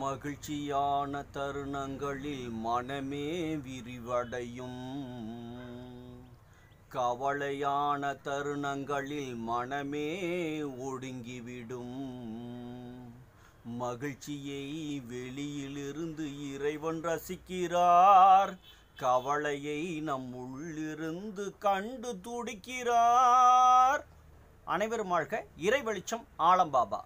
மகிழ்ச்சியான தருணங்களில் மனமே விரிவடையும் கவலையான தருணங்களில் மனமே ஒடுங்கிவிடும் மகிழ்ச்சியை வெளியிலிருந்து இறைவன் ரசிக்கிறார் கவலையை நம் உள்ளிருந்து கண்டு துடிக்கிறார் அனைவரும் வாழ்க இறை வெளிச்சம் ஆலம்பாபா